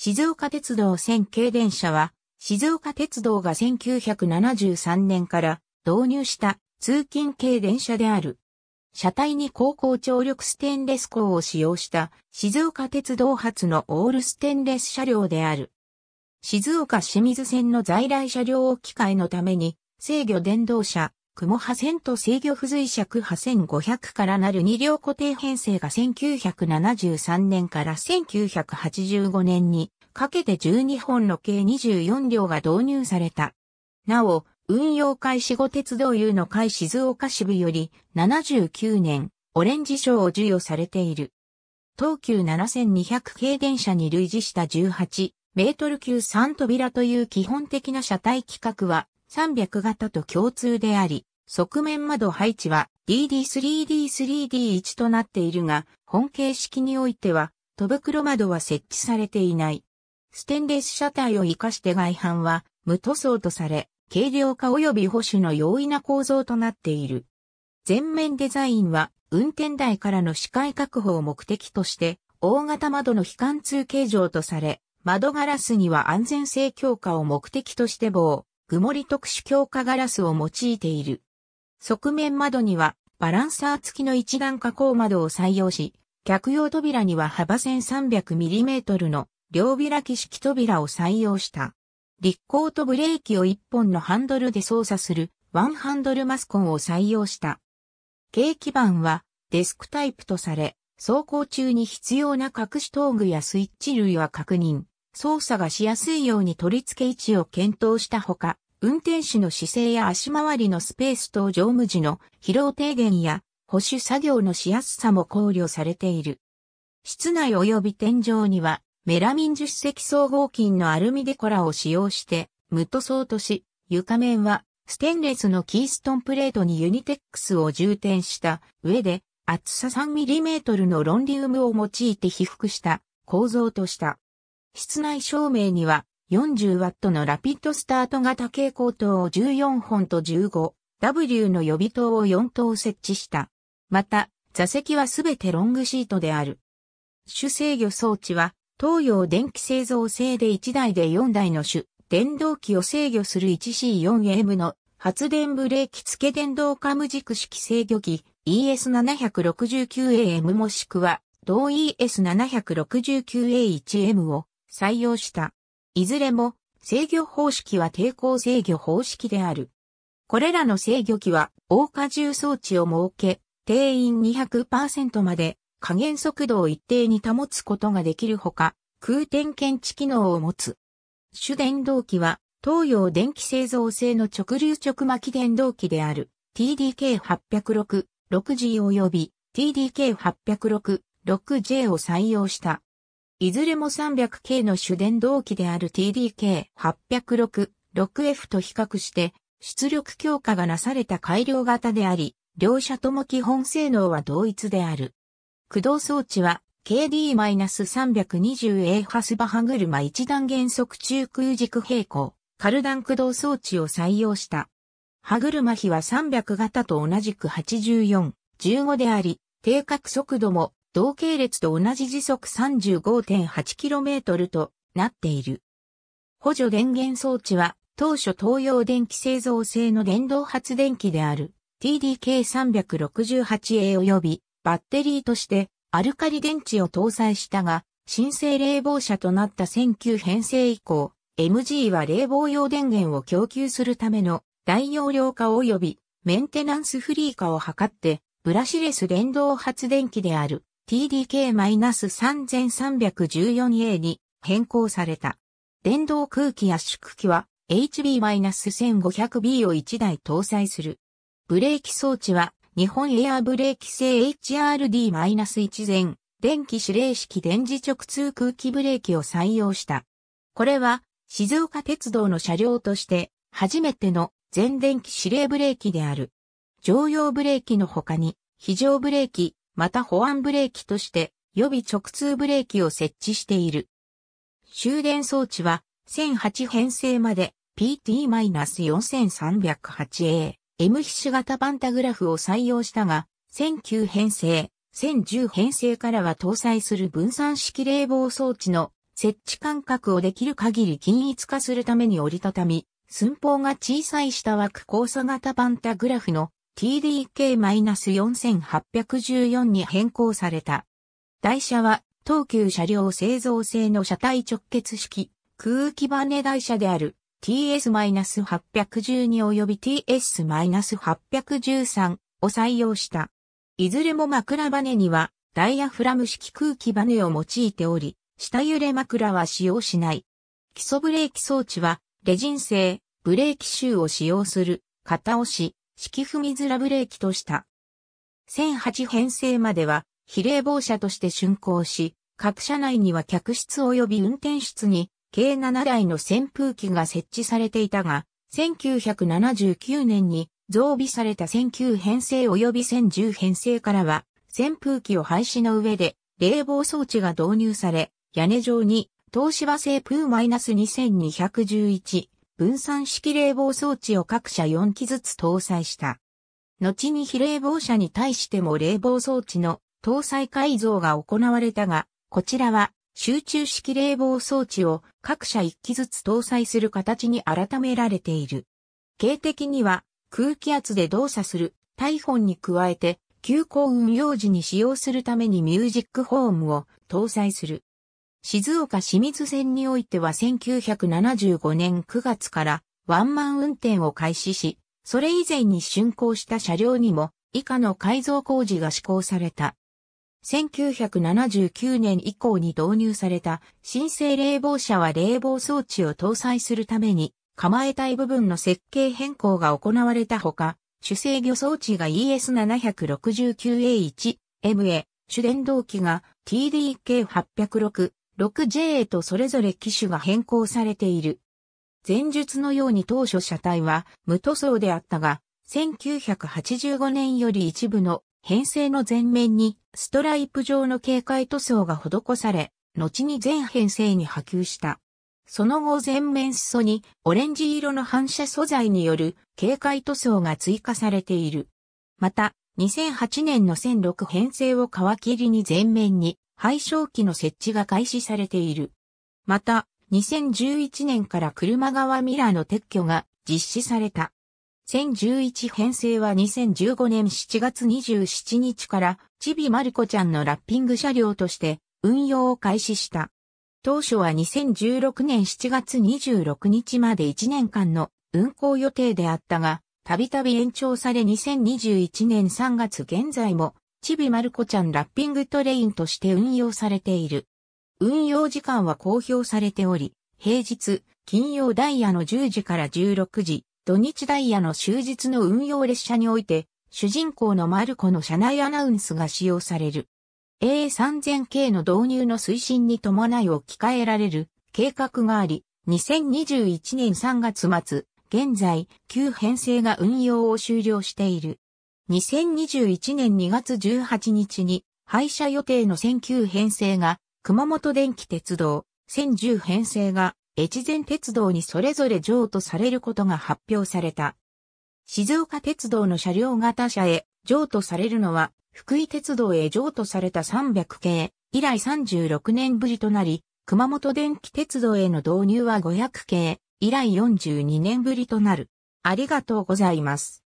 静岡鉄道線軽電車は、静岡鉄道が1973年から導入した通勤軽電車である。車体に高校張力ステンレス鋼を使用した静岡鉄道発のオールステンレス車両である。静岡清水線の在来車両置き換えのために制御電動車雲破線と制御不随尺破線500からなる二両固定編成が1973年から1985年にかけて12本の計24両が導入された。なお、運用開始後鉄道有の会静岡支部より79年オレンジ賞を授与されている。東急7200系電車に類似した18メートル級3扉という基本的な車体規格は300型と共通であり、側面窓配置は DD3D3D1 となっているが、本形式においては、戸袋窓は設置されていない。ステンレス車体を活かして外反は無塗装とされ、軽量化及び保守の容易な構造となっている。全面デザインは運転台からの視界確保を目的として、大型窓の非貫通形状とされ、窓ガラスには安全性強化を目的として棒、曇り特殊強化ガラスを用いている。側面窓にはバランサー付きの一段加工窓を採用し、客用扉には幅 1300mm の両開き式扉を採用した。立行とブレーキを1本のハンドルで操作するワンハンドルマスコンを採用した。軽基板はデスクタイプとされ、走行中に必要な隠し道具やスイッチ類は確認、操作がしやすいように取り付け位置を検討したほか、運転士の姿勢や足回りのスペース等乗務時の疲労低減や保守作業のしやすさも考慮されている。室内及び天井にはメラミン樹脂積層合金のアルミデコラを使用して無塗装とし、床面はステンレスのキーストンプレートにユニテックスを充填した上で厚さ 3mm のロンリウムを用いて被覆した構造とした。室内照明には 40W のラピッドスタート型蛍光灯を14本と 15W の予備灯を4灯設置した。また、座席はすべてロングシートである。主制御装置は、東洋電気製造製で1台で4台の種、電動機を制御する 1C4M の発電ブレーキ付け電動カム軸式制御機 ES769AM もしくは同 ES769A1M を採用した。いずれも制御方式は抵抗制御方式である。これらの制御器は、大荷重装置を設け、定員200%まで加減速度を一定に保つことができるほか、空転検知機能を持つ。主電動機は、東洋電気製造製の直流直巻電動機である TDK806-6G 及び TDK806-6J を採用した。いずれも 300K の主電動機である TDK806、6F と比較して、出力強化がなされた改良型であり、両者とも基本性能は同一である。駆動装置は KD-320A ハスバ歯車一段減速中空軸平行、カルダン駆動装置を採用した。歯車比は300型と同じく84、15であり、定格速度も同系列と同じ時速 35.8km となっている。補助電源装置は当初東洋電気製造製の電動発電機である TDK368A 及びバッテリーとしてアルカリ電池を搭載したが、新生冷房車となった19編成以降、MG は冷房用電源を供給するための大容量化及びメンテナンスフリー化を図って、ブラシレス電動発電機である TDK-3314A に変更された。電動空気圧縮機は HB-1500B を1台搭載する。ブレーキ装置は日本エアブレーキ製 HRD-1 前電気指令式電磁直通空気ブレーキを採用した。これは静岡鉄道の車両として初めての全電気指令ブレーキである。常用ブレーキの他に非常ブレーキ、また保安ブレーキとして予備直通ブレーキを設置している。終電装置は1008編成まで PT-4308A M 皮脂型パンタグラフを採用したが、1009編成、1010編成からは搭載する分散式冷房装置の設置間隔をできる限り均一化するために折りたたみ、寸法が小さい下枠交差型パンタグラフの TDK-4814 に変更された。台車は東急車両製造製の車体直結式空気バネ台車である TS-812 及び TS-813 を採用した。いずれも枕バネにはダイヤフラム式空気バネを用いており、下揺れ枕は使用しない。基礎ブレーキ装置はレジン製ブレーキシューを使用する片押し式踏みずらブレーキとした。1008編成までは比例防車として竣工し、各車内には客室及び運転室に計7台の扇風機が設置されていたが、1979年に増備された1009編成及び1010編成からは扇風機を廃止の上で冷房装置が導入され、屋根上に東芝製プー -2211 分散式冷房装置を各社4機ずつ搭載した。後に非冷房車に対しても冷房装置の搭載改造が行われたが、こちらは集中式冷房装置を各社1機ずつ搭載する形に改められている。形的には空気圧で動作するタイホンに加えて急行運用時に使用するためにミュージックホームを搭載する。静岡清水線においては1975年9月からワンマン運転を開始し、それ以前に竣工した車両にも以下の改造工事が施行された。1979年以降に導入された新生冷房車は冷房装置を搭載するために構えたい部分の設計変更が行われたほか、主制御装置が ES769A1MA、主電動機が TDK806 6J へとそれぞれ機種が変更されている。前述のように当初車体は無塗装であったが、1985年より一部の編成の前面にストライプ状の警戒塗装が施され、後に全編成に波及した。その後前面裾にオレンジ色の反射素材による警戒塗装が追加されている。また、2008年の1006編成を皮切りに前面に配送機の設置が開始されている。また、2011年から車側ミラーの撤去が実施された。1011編成は2015年7月27日からちびまるコちゃんのラッピング車両として運用を開始した。当初は2016年7月26日まで1年間の運行予定であったが、たびたび延長され2021年3月現在もちびまる子ちゃんラッピングトレインとして運用されている。運用時間は公表されており、平日、金曜ダイヤの10時から16時、土日ダイヤの終日の運用列車において、主人公のマルコの車内アナウンスが使用される。A3000 系の導入の推進に伴い置き換えられる計画があり、2021年3月末、現在、旧編成が運用を終了している。2021年2月18日に廃車予定の1009編成が熊本電気鉄道、1010編成が越前鉄道にそれぞれ譲渡されることが発表された。静岡鉄道の車両型車へ譲渡されるのは福井鉄道へ譲渡された300系以来36年ぶりとなり、熊本電気鉄道への導入は500系以来42年ぶりとなる。ありがとうございます。